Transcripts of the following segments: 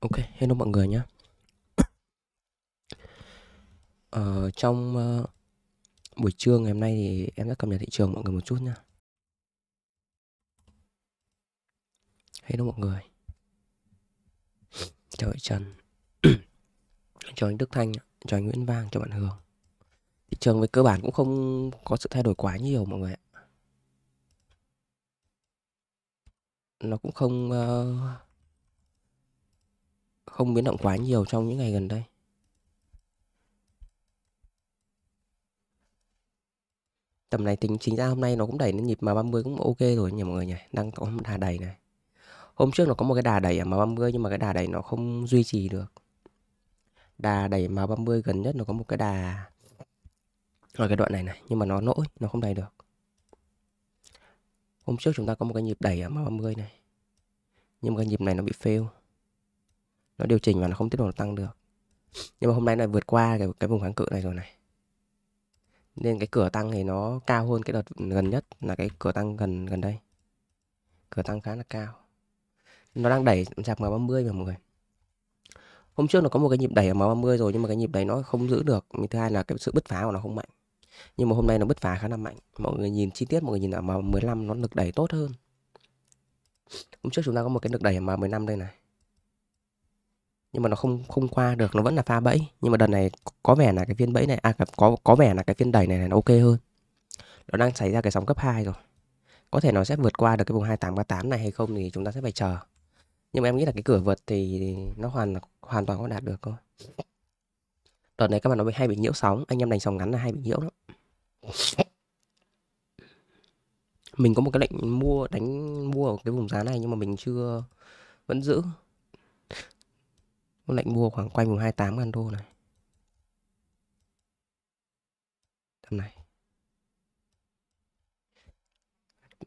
Ok, hello mọi người nhé ờ, Trong uh, buổi trưa ngày hôm nay thì em đã cập nhật thị trường mọi người một chút nha Hello mọi người Chào anh Trần Chào anh Đức Thanh, chào anh Nguyễn Vang, chào bạn Hường Thị trường về cơ bản cũng không có sự thay đổi quá nhiều mọi người ạ Nó cũng không... Uh, không biến động quá nhiều trong những ngày gần đây. Tầm này tính chính ra hôm nay nó cũng đẩy lên nhịp mà 30 cũng ok rồi nhỉ mọi người nhỉ. Đang có một đà đẩy này. Hôm trước nó có một cái đà đẩy ở mà 30 nhưng mà cái đà đẩy nó không duy trì được. Đà đẩy mà 30 gần nhất nó có một cái đà ở cái đoạn này này nhưng mà nó lỗi, nó không đẩy được. Hôm trước chúng ta có một cái nhịp đẩy ở mà 30 này. Nhưng mà cái nhịp này nó bị fail nó điều chỉnh và nó không tiếp tục tăng được nhưng mà hôm nay là vượt qua cái, cái vùng kháng cự này rồi này nên cái cửa tăng thì nó cao hơn cái đợt gần nhất là cái cửa tăng gần gần đây cửa tăng khá là cao nó đang đẩy chạm M30 vào mọi người hôm trước nó có một cái nhịp đẩy ở M30 rồi nhưng mà cái nhịp đẩy nó không giữ được thứ hai là cái sự bứt phá của nó không mạnh nhưng mà hôm nay nó bứt phá khá là mạnh mọi người nhìn chi tiết mọi người nhìn ở M15 nó lực đẩy tốt hơn hôm trước chúng ta có một cái lực đẩy ở M15 đây này nhưng mà nó không không qua được nó vẫn là pha bẫy nhưng mà đợt này có vẻ là cái viên bẫy này à có có vẻ là cái viên đẩy này, này nó ok hơn nó đang xảy ra cái sóng cấp 2 rồi có thể nó sẽ vượt qua được cái vùng 2838 này hay không thì chúng ta sẽ phải chờ nhưng mà em nghĩ là cái cửa vượt thì nó hoàn hoàn toàn có đạt được thôi đợt này các bạn nó bị hay bị nhiễu sóng anh em đánh sóng ngắn là hay bị nhiễu lắm mình có một cái lệnh mua đánh mua ở cái vùng giá này nhưng mà mình chưa vẫn giữ lệnh mua khoảng quanh vùng 28 ngàn đô này thằng này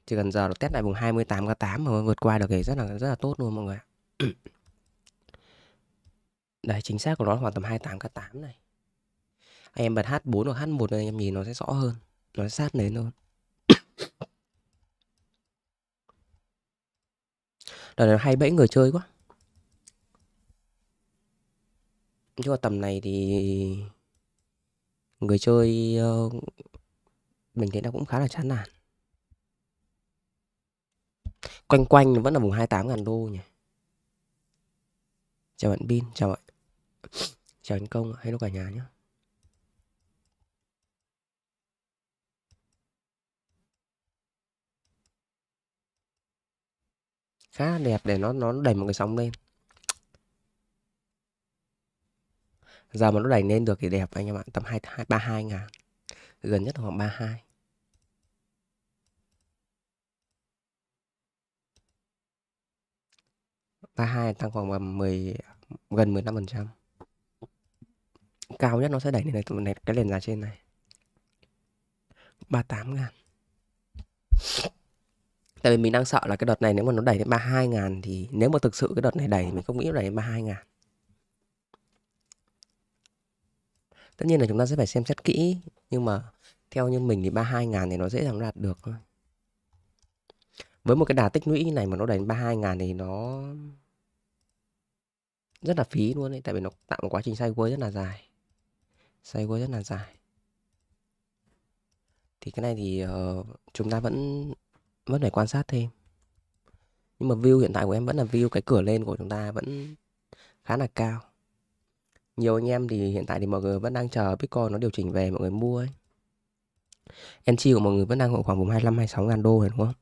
chỉ cần giờ nó test lại vùng 28 k 8 mà vượt qua được thì rất là rất là tốt luôn mọi người đấy chính xác của nó khoảng tầm 28 k 8 này anh em bật H4 hoặc H1 này anh em nhìn nó sẽ rõ hơn nó sẽ sát nến hơn đợt này hay bẫy người chơi quá Nhưng mà tầm này thì người chơi uh, mình thấy nó cũng khá là chán nản. Quanh quanh vẫn là vùng 28 ngàn đô nhỉ. Chào bạn Bin, chào bạn. Chào anh Công, hello cả nhà nhé. khá đẹp để nó nó đẩy một cái sóng lên giờ mà nó đẩy lên được thì đẹp anh em ạ tầm hai hai ba hai ngàn gần nhất là khoảng ba hai ba hai tăng khoảng mười gần 15 phần trăm cao nhất nó sẽ đẩy lên này, này cái nền giá trên này 38 ngàn Tại vì mình đang sợ là cái đợt này nếu mà nó đẩy đến 32 ngàn thì nếu mà thực sự cái đợt này đẩy thì mình không nghĩ đẩy đến 32 ngàn tất nhiên là chúng ta sẽ phải xem xét kỹ nhưng mà theo như mình thì 32 ngàn thì nó dễ dàng đạt được thôi với một cái đà tích lũy này mà nó đánh 32 ngàn thì nó rất là phí luôn đấy tại vì nó tạo một quá trình sideways rất là dài sideways rất là dài thì cái này thì uh, chúng ta vẫn vẫn phải quan sát thêm nhưng mà view hiện tại của em vẫn là view cái cửa lên của chúng ta vẫn khá là cao nhiều anh em thì hiện tại thì mọi người vẫn đang chờ Bitcoin nó điều chỉnh về mọi người mua ấy. Entry của mọi người vẫn đang ở khoảng vùng 25 26 ngàn đô rồi đúng không?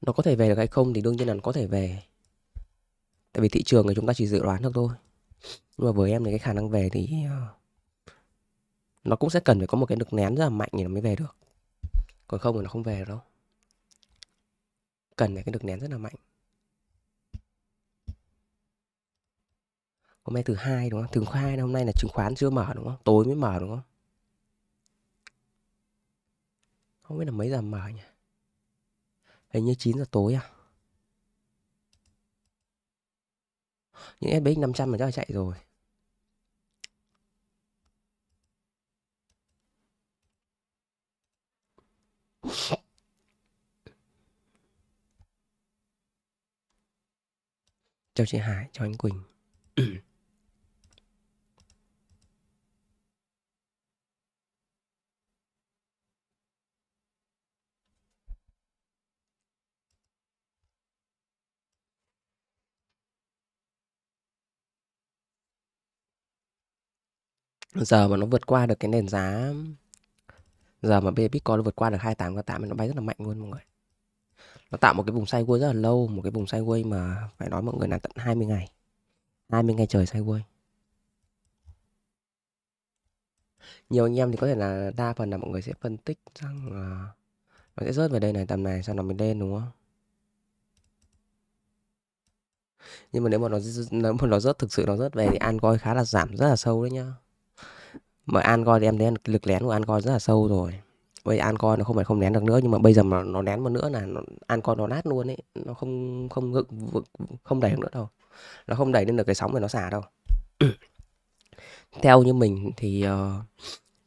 nó có thể về được hay không thì đương nhiên là nó có thể về. Tại vì thị trường thì chúng ta chỉ dự đoán được thôi. Nhưng mà với em thì cái khả năng về thì ờ, nó cũng sẽ cần phải có một cái lực nén rất là mạnh thì nó mới về được. Còn không thì nó không về được đâu. Cần phải cái lực nén rất là mạnh. hôm nay thứ hai đúng không thứ hai hôm nay là chứng khoán chưa mở đúng không tối mới mở đúng không không biết là mấy giờ mở nhỉ hình như 9 giờ tối à những SBX 500 mà chắc là chạy rồi chào chị Hải chào anh Quỳnh giờ mà nó vượt qua được cái nền giá giờ mà Bitcoin nó vượt qua được 28,8 thì nó bay rất là mạnh luôn mọi người nó tạo một cái vùng sideways rất là lâu một cái vùng sideways mà phải nói mọi người là tận 20 ngày 20 ngày trời sideways nhiều anh em thì có thể là đa phần là mọi người sẽ phân tích rằng là nó sẽ rớt về đây này tầm này sau đó mình lên đúng không nhưng mà nếu mà nó nếu mà nó rớt thực sự nó rớt về thì ăn coi khá là giảm rất là sâu đấy nhá mà an coi thì em thấy lực lén của an coi rất là sâu rồi bây an coi nó không phải không nén được nữa nhưng mà bây giờ mà nó nén một nữa là nó, an coi nó nát luôn ấy nó không không ngự không đẩy được nữa đâu nó không đẩy lên được cái sóng mà nó xả đâu theo như mình thì uh,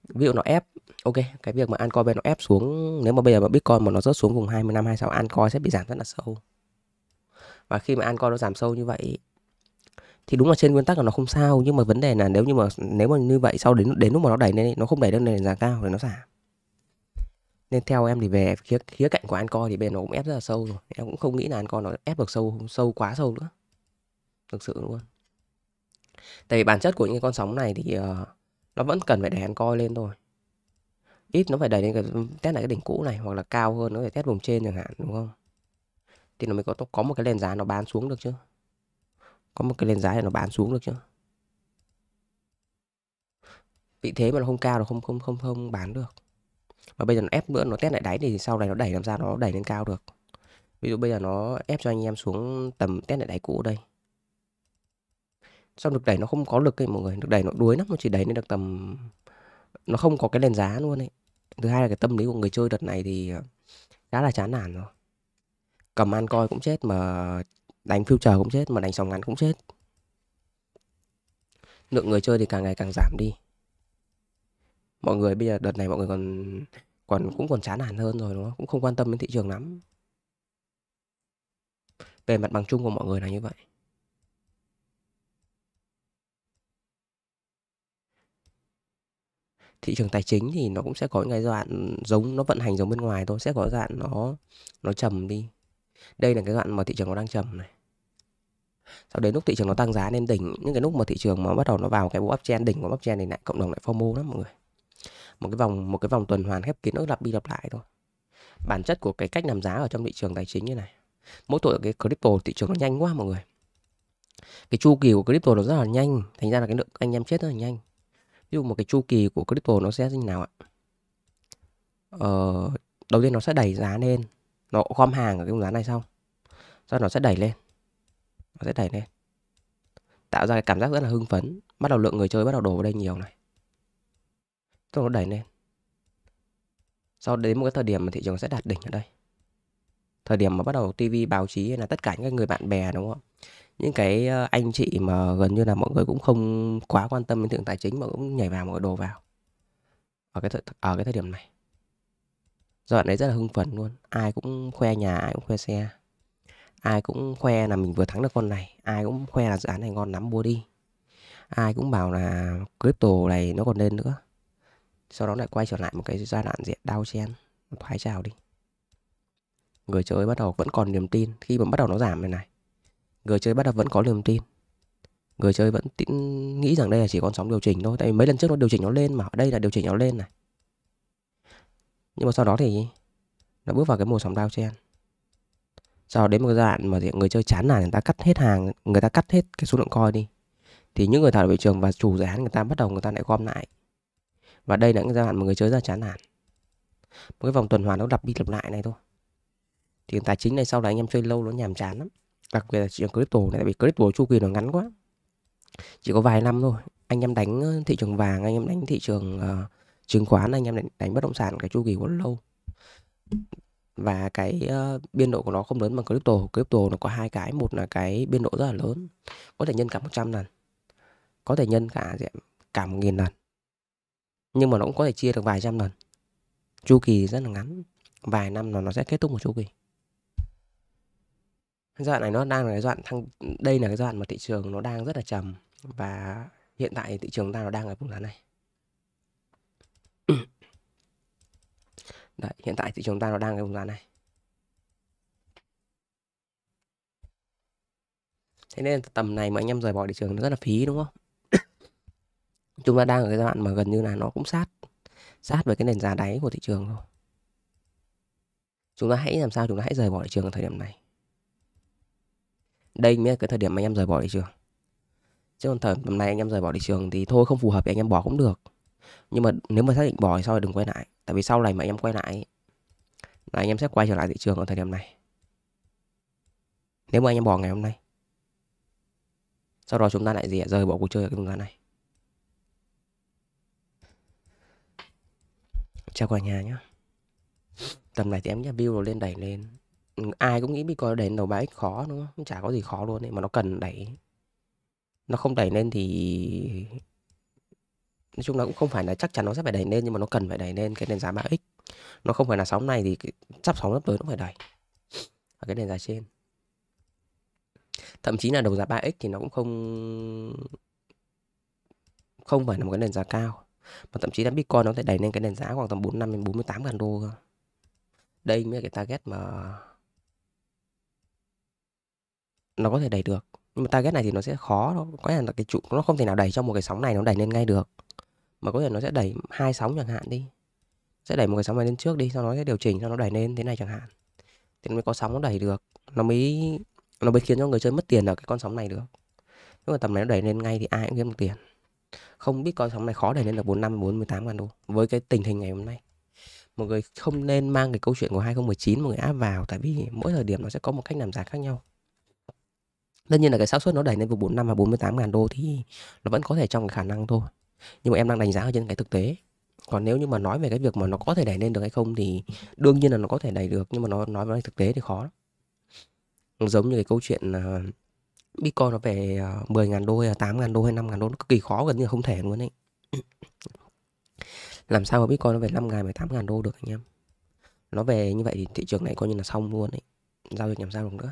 ví dụ nó ép ok cái việc mà an coi bây nó ép xuống nếu mà bây giờ mà bitcoin mà nó rớt xuống vùng năm 26 an coi sẽ bị giảm rất là sâu và khi mà an coi nó giảm sâu như vậy thì đúng là trên nguyên tắc là nó không sao nhưng mà vấn đề là nếu như mà nếu mà như vậy sau đến đến lúc mà nó đẩy lên nó không đẩy lên nền giá cao thì nó giảm nên theo em thì về khía khía cạnh của anh coi thì bên nó cũng ép rất là sâu rồi em cũng không nghĩ là anh coi nó ép được sâu sâu quá sâu nữa thực sự luôn tại vì bản chất của những con sóng này thì uh, nó vẫn cần phải đẩy anh coi lên thôi ít nó phải đẩy lên cái test lại cái đỉnh cũ này hoặc là cao hơn nó phải test vùng trên chẳng hạn đúng không thì nó mới có có một cái nền giá nó bán xuống được chứ có một cái nền giá này nó bán xuống được chứ vị thế mà nó không cao nó không không không không bán được mà bây giờ nó ép nữa nó test lại đáy thì sau này nó đẩy làm sao nó đẩy lên cao được ví dụ bây giờ nó ép cho anh em xuống tầm test lại đáy cũ đây xong được đẩy nó không có lực ấy mọi người được đẩy nó đuối lắm nó chỉ đẩy lên được tầm nó không có cái nền giá luôn ấy thứ hai là cái tâm lý của người chơi đợt này thì ờ, khá là chán nản rồi cầm an coi cũng chết mà đánh future cũng chết mà đánh sòng ngắn cũng chết lượng người chơi thì càng ngày càng giảm đi mọi người bây giờ đợt này mọi người còn còn cũng còn chán nản hơn rồi đúng không cũng không quan tâm đến thị trường lắm về mặt bằng chung của mọi người là như vậy thị trường tài chính thì nó cũng sẽ có những cái đoạn giống nó vận hành giống bên ngoài thôi sẽ có đoạn nó nó trầm đi đây là cái đoạn mà thị trường nó đang trầm này sau đấy lúc thị trường nó tăng giá lên đỉnh những cái lúc mà thị trường mà bắt đầu nó vào cái bộ uptrend đỉnh của uptrend này lại cộng đồng lại FOMO lắm mọi người một cái vòng một cái vòng tuần hoàn khép kín nó lặp đi lặp lại thôi bản chất của cái cách làm giá ở trong thị trường tài chính như này mỗi tội cái crypto thị trường nó nhanh quá mọi người cái chu kỳ của crypto nó rất là nhanh thành ra là cái lượng anh em chết rất là nhanh ví dụ một cái chu kỳ của crypto nó sẽ như nào ạ ờ, đầu tiên nó sẽ đẩy giá lên nó gom hàng ở cái vùng giá này xong sau đó nó sẽ đẩy lên nó sẽ đẩy lên tạo ra cái cảm giác rất là hưng phấn bắt đầu lượng người chơi bắt đầu đổ vào đây nhiều này tôi nó đẩy lên sau đến một cái thời điểm mà thị trường sẽ đạt đỉnh ở đây thời điểm mà bắt đầu TV báo chí hay là tất cả những người bạn bè đúng không những cái ờ, anh chị mà gần như là mọi người cũng không quá quan tâm đến thượng tài chính mà cũng nhảy vào mọi đồ vào ở cái thời, ở cái thời điểm này giai đoạn đấy rất là hưng phấn luôn ai cũng khoe nhà ai cũng khoe xe ai cũng khoe là mình vừa thắng được con này ai cũng khoe là dự án này ngon lắm mua đi ai cũng bảo là crypto này nó còn lên nữa sau đó lại quay trở lại một cái giai đoạn diện đau chen thoái trào đi người chơi bắt đầu vẫn còn niềm tin khi mà bắt đầu nó giảm này này người chơi bắt đầu vẫn có niềm tin người chơi vẫn tin, nghĩ rằng đây là chỉ con sóng điều chỉnh thôi tại vì mấy lần trước nó điều chỉnh nó lên mà ở đây là điều chỉnh nó lên này nhưng mà sau đó thì nó bước vào cái mùa sóng đau chen sau đó đến một giai đoạn mà người chơi chán nản người ta cắt hết hàng người ta cắt hết cái số lượng coin đi thì những người thảo luận thị trường và chủ dự án người ta bắt đầu người ta lại gom lại và đây là những giai đoạn mà người chơi rất chán nản một cái vòng tuần hoàn nó lặp đi lặp lại này thôi Tiền tài chính này sau này anh em chơi lâu nó nhàm chán lắm đặc biệt là thị trường crypto này tại vì crypto chu kỳ nó ngắn quá chỉ có vài năm thôi anh em đánh ờ, thị trường vàng anh em đánh thị trường uh, chứng khoán anh em đánh, đánh bất động sản cái chu kỳ của nó lâu và cái uh, biên độ của nó không lớn bằng crypto crypto nó có hai cái một là cái biên độ rất là lớn có thể nhân cả 100 lần có thể nhân cả cả một nghìn lần nhưng mà nó cũng có thể chia được vài trăm lần chu kỳ rất là ngắn vài năm là nó sẽ kết thúc một chu kỳ giai đoạn này nó đang là cái giai đoạn thăng đây là cái giai đoạn mà thị trường nó đang rất là trầm và hiện tại thị trường ta nó đang ở vùng giá này Đấy, hiện tại thì chúng ta nó đang cái vùng giá này. Thế nên tầm này mà anh em rời bỏ thị trường nó rất là phí đúng không? Chúng ta đang ở cái giai đoạn mà gần như là nó cũng sát sát với cái nền giá đáy của thị trường rồi. Chúng ta hãy làm sao chúng ta hãy rời bỏ thị trường ở thời điểm này. Đây mới là cái thời điểm mà anh em rời bỏ thị trường. Chứ còn thời điểm này anh em rời bỏ thị trường thì thôi không phù hợp thì anh em bỏ cũng được nhưng mà nếu mà xác định bỏ thì sau này đừng quay lại tại vì sau này mà anh em quay lại là anh em sẽ quay trở lại thị trường ở thời điểm này nếu mà anh em bỏ ngày hôm nay sau đó chúng ta lại gì rời bỏ cuộc chơi ở cái thời giá này chào cả nhà nhé tầm này thì em nhá, view nó lên đẩy lên ừ, ai cũng nghĩ bitcoin đẩy lên đầu bãi khó đúng không chả có gì khó luôn ấy mà nó cần đẩy nó không đẩy lên thì nói chung là cũng không phải là chắc chắn nó sẽ phải đẩy lên nhưng mà nó cần phải đẩy lên cái nền giá 3x nó không phải là sóng này thì sắp sóng sắp tới nó phải đẩy ở cái nền giá trên thậm chí là đầu giá 3x thì nó cũng không không phải là một cái nền giá cao mà thậm chí là bitcoin nó có thể đẩy lên cái nền giá khoảng tầm 45 đến 48 ngàn đô cơ đây mới là cái target mà nó có thể đẩy được nhưng mà target này thì nó sẽ khó nó có là cái trụ nó không thể nào đẩy trong một cái sóng này nó đẩy lên ngay được mà có thể nó sẽ đẩy hai sóng chẳng hạn đi sẽ đẩy một cái sóng này lên trước đi sau nó sẽ điều chỉnh cho nó đẩy lên thế này chẳng hạn thì mới có sóng nó đẩy được nó mới nó mới khiến cho người chơi mất tiền ở cái con sóng này được nếu mà tầm này nó đẩy lên ngay thì ai cũng kiếm được tiền không biết con sóng này khó đẩy lên được 45 48 ngàn đô với cái tình hình ngày hôm nay một người không nên mang cái câu chuyện của 2019 mọi người áp vào tại vì mỗi thời điểm nó sẽ có một cách làm giá khác nhau tất nhiên là cái xác suất nó đẩy lên vùng 45 và 48 ngàn đô thì nó vẫn có thể trong cái khả năng thôi nhưng mà em đang đánh giá ở trên cái thực tế còn nếu như mà nói về cái việc mà nó có thể đẩy lên được hay không thì đương nhiên là nó có thể đẩy được nhưng mà nó nói về thực tế thì khó lắm giống như cái câu chuyện uh, Bitcoin nó về uh, à, 10.000 đô hay 8.000 đô hay 5.000 đô nó cực kỳ khó gần như là không thể luôn đấy làm sao mà Bitcoin nó về 5.000 về 8.000 đô được anh em nó về như vậy thì thị trường này coi như là xong luôn đấy giao dịch làm sao được nữa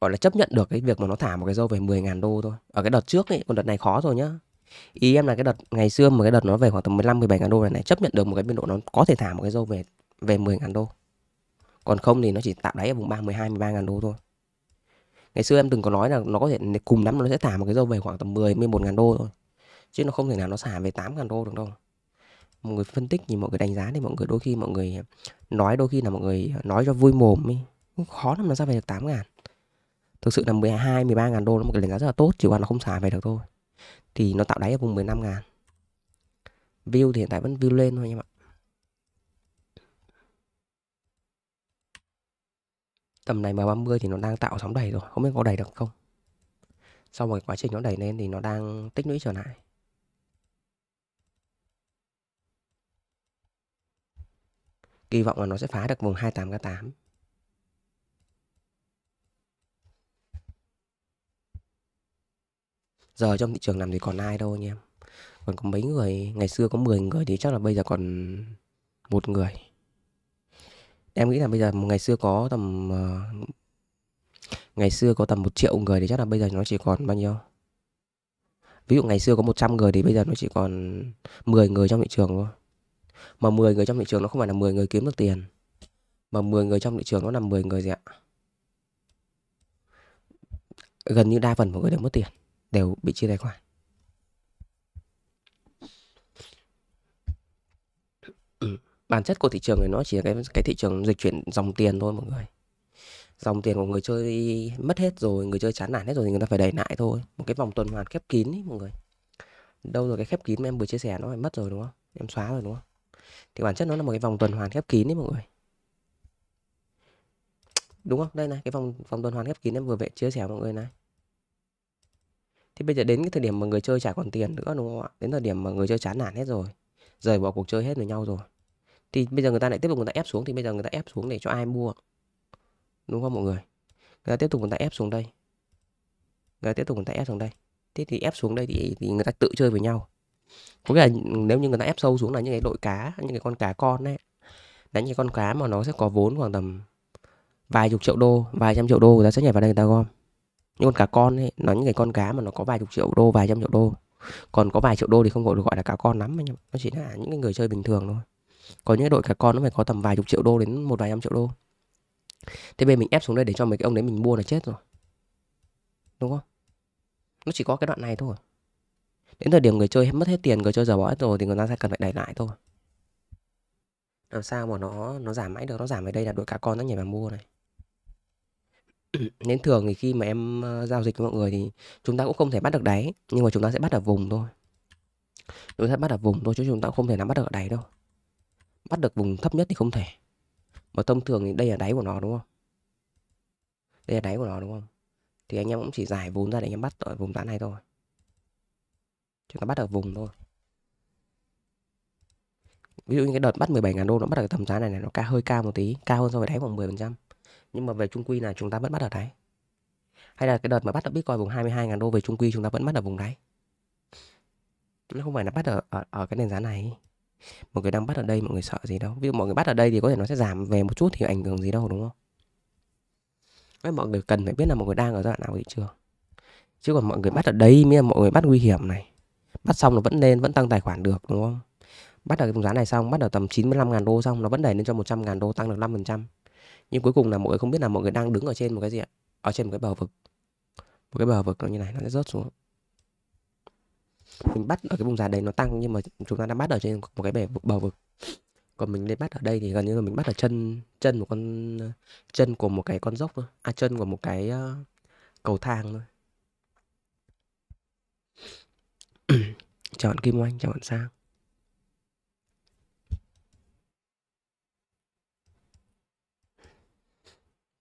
gọi là chấp nhận được cái việc mà nó thả một cái dâu về 10.000 đô thôi ở cái đợt trước ấy còn đợt này khó rồi nhá ý em là cái đợt ngày xưa mà cái đợt nó về khoảng tầm 15 17 ngàn đô này này chấp nhận được một cái biên độ nó có thể thả một cái dâu về về 10 ngàn đô còn không thì nó chỉ tạm đáy ở vùng 3 12 13 ngàn đô thôi ngày xưa em từng có nói là nó có thể cùng lắm nó sẽ thả một cái dâu về khoảng tầm 10 11 ngàn đô thôi chứ nó không thể nào nó xả về 8 ngàn đô được đâu mọi người phân tích nhìn mọi người đánh giá thì mọi người đôi khi mọi người nói đôi khi là mọi người nói cho vui mồm ấy khó lắm nó ra về được 8 ngàn thực sự là 12 13 ngàn đô là một cái đánh giá rất là tốt chỉ còn nó không xả về được thôi thì nó tạo đáy ở vùng 15 ngàn view thì hiện tại vẫn view lên thôi anh em ạ tầm này M30 thì nó đang tạo sóng đầy rồi không biết có đầy được không sau một quá trình nó đẩy lên thì nó đang tích lũy trở lại kỳ vọng là nó sẽ phá được vùng 28k8 giờ trong thị trường làm thì còn ai đâu anh em còn có mấy người ngày xưa có 10 người thì chắc là bây giờ còn một người em nghĩ là bây giờ ngày xưa có tầm ờ, ngày xưa có tầm một triệu người thì chắc là bây giờ nó chỉ còn bao nhiêu ví dụ ngày xưa có 100 người thì bây giờ nó chỉ còn 10 người trong thị trường thôi mà 10 người trong thị trường nó không phải là 10 người kiếm được tiền mà 10 người trong thị trường nó là 10 người gì ạ gần như đa phần mọi người đều mất tiền đều bị chia tài khoản bản chất của thị trường này nó chỉ là cái cái thị trường dịch chuyển dòng tiền thôi mọi người dòng tiền của người chơi mất hết rồi người chơi chán nản hết rồi thì người ta phải đẩy lại thôi một cái vòng tuần hoàn khép kín ấy mọi người đâu rồi cái khép kín mà em vừa chia sẻ nó phải mất rồi đúng không em xóa rồi đúng không thì bản chất nó là một cái vòng tuần hoàn khép kín đấy mọi người đúng không đây này cái vòng vòng tuần hoàn khép kín em vừa vẽ chia sẻ mọi người này Thế bây giờ đến cái thời điểm mà người chơi trả còn tiền nữa đúng không ạ? Đến thời điểm mà người chơi chán nản hết rồi, rời bỏ cuộc chơi hết với nhau rồi. Thì bây giờ người ta lại tiếp tục người ta ép xuống thì bây giờ người ta ép xuống để cho ai mua. Đúng không mọi người? Người ta tiếp tục người ta ép xuống đây. Người ta tiếp tục người ta ép xuống đây. Thế thì ép xuống đây thì, thì người ta tự chơi với nhau. Có nghĩa là nếu như người ta ép sâu xuống là những cái đội cá, những cái con cá con ấy. Là những con cá mà nó sẽ có vốn khoảng tầm vài chục triệu đô, vài trăm triệu đô người ta sẽ nhảy vào đây người ta gom những con cá con ấy nó những cái con cá mà nó có vài chục triệu đô vài trăm triệu đô còn có vài triệu đô thì không gọi được gọi là cá con lắm anh em nó chỉ là những người chơi bình thường thôi có những đội cá con nó phải có tầm vài chục triệu đô đến một vài trăm triệu đô thế bây mình ép xuống đây để cho mấy cái ông đấy mình mua là chết rồi đúng không nó chỉ có cái đoạn này thôi đến thời điểm người chơi mất hết tiền người chơi giờ bỏ hết rồi thì người ta sẽ cần phải đẩy lại thôi làm sao mà nó nó giảm mãi được nó giảm về đây là đội cá con nó nhảy vào mua này nên thường thì khi mà em, ờ, giao dịch với mọi người thì chúng ta cũng không thể bắt được đáy, nhưng mà chúng ta sẽ bắt ở vùng thôi. Chúng ta sẽ bắt ở vùng thôi chứ chúng ta không thể nào bắt được ở đáy đâu. Bắt được vùng thấp nhất thì không thể. Mà thông thường thì đây là đáy của nó, đúng không? Đây là đáy của nó, đúng không? Thì anh em cũng chỉ giải vốn ra để anh em bắt ở vùng giá này thôi. Chúng ta bắt ở vùng thôi. Ví dụ như cái đợt bắt $17.000 nó bắt ở cái tầm giá này này, nó cao hơi cao một tí, cao hơn so với đáy khoảng 10% nhưng mà về trung quy là chúng ta vẫn bắt ở đáy hay là cái đợt mà bắt ở Bitcoin vùng 22.000 đô về trung quy chúng ta vẫn bắt ở vùng đáy nó không phải là bắt ở ở, ở cái nền giá này một người đang bắt ở đây mọi người sợ gì đâu ví dụ mọi người bắt ở đây thì có thể nó sẽ giảm về một chút thì ảnh hưởng gì đâu đúng không với mọi người cần phải biết là mọi người đang ở giai đoạn nào thị trường chứ còn mọi người bắt ở đây mới là mọi người bắt nguy hiểm này bắt xong nó vẫn lên vẫn tăng tài khoản được đúng không bắt ở cái vùng giá này xong bắt ở tầm 95.000 đô xong nó vẫn đẩy lên cho 100.000 đô tăng được 5% nhưng cuối cùng là mọi người không biết là mọi người đang đứng ở trên một cái gì ạ ở trên một cái bờ vực một cái bờ vực nó như này nó sẽ rớt xuống mình bắt ở cái vùng giá đấy nó tăng nhưng mà chúng ta đang bắt ở trên một cái bể bờ vực còn mình lên bắt ở đây thì gần như là mình bắt ở chân chân một con chân của một cái con dốc thôi à chân của một cái uh, cầu thang thôi chọn kim oanh chọn sang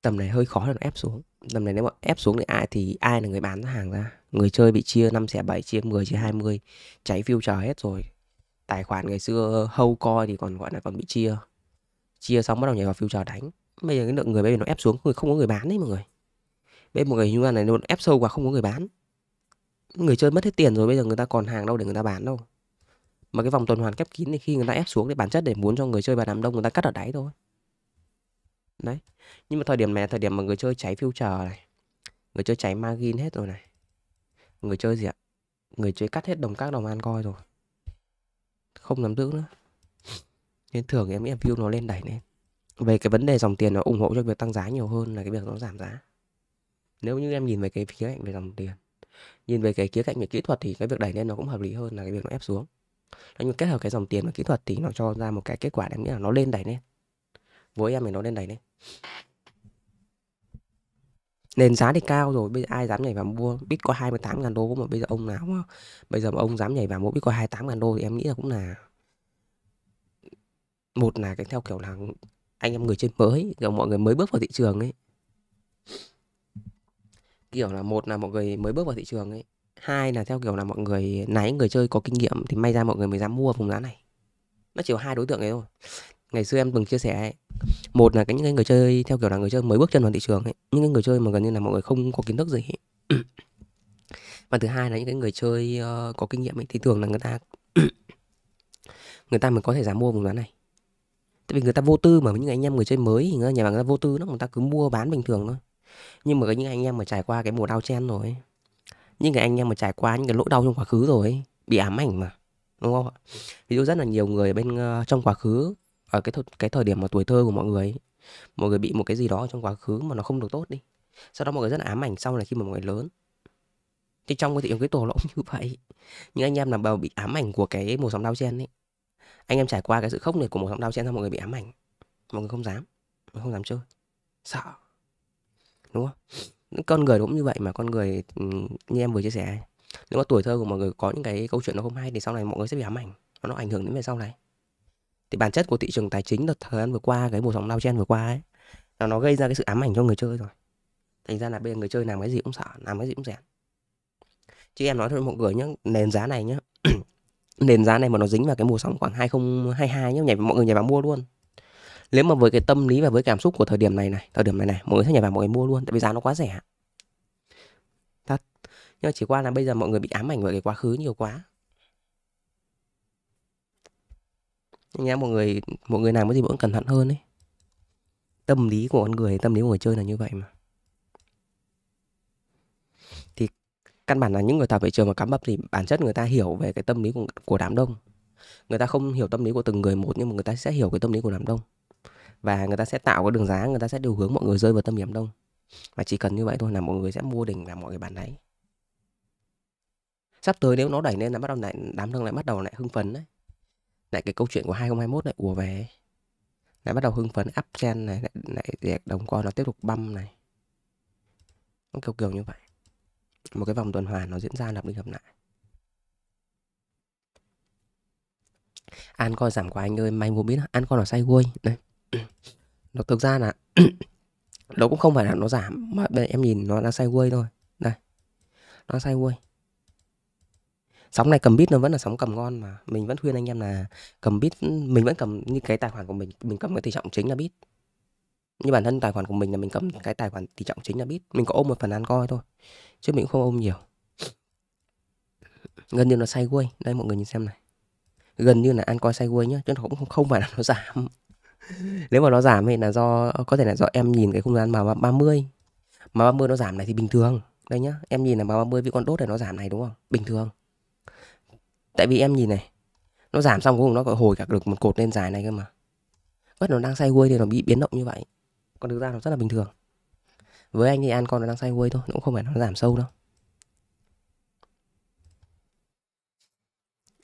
tầm này hơi khó để ép xuống tầm này nếu mà ép xuống thì ai thì ai là người bán hàng ra người chơi bị chia 5 xẻ 7 chia 10 chia 20 cháy future hết rồi tài khoản ngày xưa hâu coi thì còn gọi là còn bị chia chia xong bắt đầu nhảy vào phiêu trò đánh bây giờ cái lượng người bây giờ nó ép xuống người không có người bán đấy mọi người bây một người như này nó ép sâu quá không có người bán người chơi mất hết tiền rồi bây giờ người ta còn hàng đâu để người ta bán đâu mà cái vòng tuần hoàn kép kín thì khi người ta ép xuống thì bản chất để muốn cho người chơi và đám đông người ta cắt ở đáy thôi đấy nhưng mà thời điểm này thời điểm mà người chơi cháy future này người chơi cháy margin hết rồi này người chơi gì ạ người chơi cắt hết đồng các đồng an coi rồi không nắm giữ nữa nên thường em nghĩ view nó lên đẩy lên về cái vấn đề dòng tiền nó ủng hộ cho việc tăng giá nhiều hơn là cái việc nó giảm giá nếu như em nhìn về cái khía cạnh về dòng tiền nhìn về cái khía cạnh về kỹ thuật thì cái việc đẩy lên nó cũng hợp lý hơn là cái việc nó ép xuống nhưng kết hợp cái dòng tiền và kỹ thuật thì nó cho ra một cái kết quả em nghĩ là nó lên đẩy lên với em thì nó lên đẩy lên nền giá thì cao rồi bây giờ ai dám nhảy vào mua bitcoin 28 ngàn đô mà bây giờ ông nào bây giờ mà ông dám nhảy vào mua bitcoin 28 ngàn đô thì em nghĩ là cũng là một là cái theo kiểu là anh em người chơi mới kiểu mọi người mới bước vào thị trường ấy kiểu là một là mọi người mới bước vào thị trường ấy hai là theo kiểu là mọi người nãy người chơi có kinh nghiệm thì may ra mọi người mới dám mua vùng giá này nó chỉ có hai đối tượng ấy thôi ngày xưa em từng chia sẻ ấy, một là cái những cái người chơi theo kiểu là người chơi mới bước chân vào thị trường ấy, những cái người chơi mà gần như là mọi người không có kiến thức gì ấy. và thứ hai là những cái người chơi ờ, có kinh nghiệm ấy, thì thường là người ta người ta mới có thể dám mua vùng giá này tại vì người ta vô tư mà những anh em người chơi mới thì người nhà người ta vô tư lắm người ta cứ mua bán bình thường thôi nhưng mà những anh em mà trải qua cái mùa đau chen rồi ấy, những cái anh em mà trải qua những cái lỗi đau trong quá khứ rồi ấy, bị ám ảnh mà đúng không ạ ví dụ rất là nhiều người bên uh, trong quá khứ ở ờ, cái th- cái thời điểm mà tuổi thơ của mọi người ấy, mọi người bị một cái gì đó trong quá khứ mà nó không được tốt đi sau đó mọi người rất là ám ảnh sau là khi mà mọi người lớn thì trong cái thị trường cái tổ nó cũng như vậy nhưng anh em làm bầu bị ám ảnh của cái mùa sóng đau chen ấy anh em trải qua cái sự khốc liệt của mùa sóng đau chen xong mọi người bị ám ảnh mọi người không dám mọi người không dám chơi sợ đúng không con người cũng như vậy mà con người ừ, như em vừa chia sẻ nếu mà tuổi thơ của mọi người có những cái câu chuyện nó không hay thì sau này mọi người sẽ bị ám ảnh nó ảnh hưởng đến về sau này thì bản chất của thị trường tài chính đợt thời gian vừa qua cái mùa sóng lao chen vừa qua ấy là nó gây ra cái sự ám ảnh cho người chơi rồi thành ra là bây giờ người chơi làm cái gì cũng sợ làm cái gì cũng rẻ chứ em nói thôi mọi người nhé nền giá này nhé nền giá này mà nó dính vào cái mùa sóng khoảng 2022 nhé nhảy mọi người nhảy vào mua luôn nếu mà với cái tâm lý và với cảm xúc của thời điểm này này thời điểm này này mọi người sẽ nhảy vào mọi người mua luôn tại vì giá nó quá rẻ thật nhưng mà chỉ qua là bây giờ mọi người bị ám ảnh bởi cái quá khứ nhiều quá nhá mọi người mọi người làm cái gì cũng cẩn thận hơn ấy tâm lý của con người tâm lý của người chơi là như vậy mà thì căn bản là những người tập về trường mà cắm bập thì bản chất người ta hiểu về cái tâm lý của, của đám đông người ta không hiểu tâm lý của từng người một nhưng mà người ta sẽ hiểu cái tâm lý của đám đông và người ta sẽ tạo cái đường giá người ta sẽ điều hướng mọi người rơi vào tâm điểm đám đông và chỉ cần như vậy thôi là mọi người sẽ mua đỉnh là mọi người bán đáy sắp tới nếu nó đẩy lên là bắt đầu lại đám đông lại bắt đầu lại hưng phấn đấy lại cái câu chuyện của 2021 lại ùa về lại bắt đầu hưng phấn up trend này lại, lại đồng coi nó tiếp tục băm này nó kiểu kiểu như vậy một cái vòng tuần hoàn nó diễn ra lặp đi lặp lại ăn coi giảm quá anh ơi mày muốn biết ăn coi nó say quay đây nó thực ra là nó cũng không phải là nó giảm mà đây em nhìn nó đang say quay thôi đây nó say quay sóng này cầm bit nó vẫn là sóng cầm ngon mà mình vẫn khuyên anh em là cầm bit mình vẫn cầm như cái tài khoản của mình mình cầm cái tỷ trọng chính là bit như bản thân tài khoản của mình là mình cầm cái tài khoản tỷ trọng chính là bit mình có ôm một phần ăn coi thôi chứ mình cũng không ôm nhiều gần như nó say quay đây mọi người nhìn xem này gần như là ăn coi say quay nhá chứ nó cũng không phải là nó giảm nếu mà nó giảm thì là do có thể là do em nhìn cái không gian mà 30 mà 30 nó giảm này thì bình thường đây nhá em nhìn là mà 30 vị con đốt này nó giảm này đúng không bình thường Tại vì em nhìn này Nó giảm xong cuối cùng nó còn hồi cả được một cột lên dài này cơ mà Bất nó đang say sideways thì nó bị biến động như vậy Còn thực ra nó rất là bình thường Với anh thì an con nó đang say sideways thôi Nó cũng không phải nó giảm sâu đâu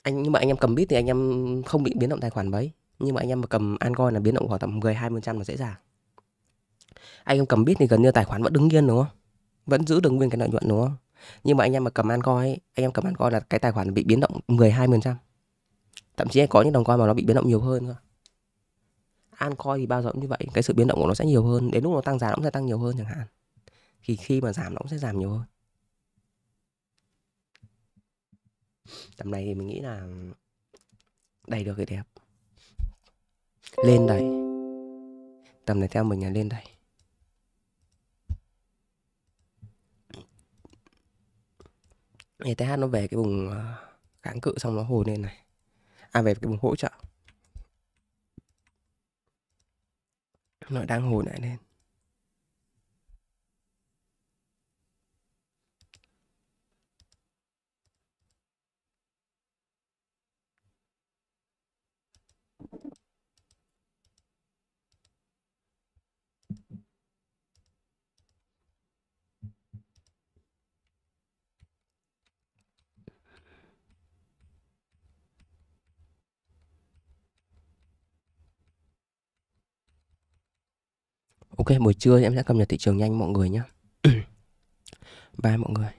anh Nhưng mà anh em cầm bit thì anh em không bị biến động tài khoản mấy Nhưng mà anh em mà cầm an coin là biến động khoảng tầm 10-20% là dễ dàng Anh em cầm bit thì gần như tài khoản vẫn đứng yên đúng không? Vẫn giữ được nguyên cái lợi nhuận đúng không? nhưng mà anh em mà cầm an coi anh em cầm an coi là cái tài khoản bị biến động 10 phần trăm thậm chí có những đồng coi mà nó bị biến động nhiều hơn cơ an coi thì bao giờ cũng như vậy cái sự biến động của nó sẽ nhiều hơn đến lúc nó tăng giá nó cũng sẽ tăng nhiều hơn chẳng hạn thì khi mà giảm nó cũng sẽ giảm nhiều hơn tầm này thì mình nghĩ là đầy được cái đẹp lên đẩy tầm này theo mình là lên đẩy ETH nó về cái vùng ờ, kháng cự xong nó hồi lên này à về cái vùng hỗ trợ nó đang hồi lại lên Ok buổi trưa em sẽ cập nhật thị trường nhanh mọi người nhé ừ. Bye mọi người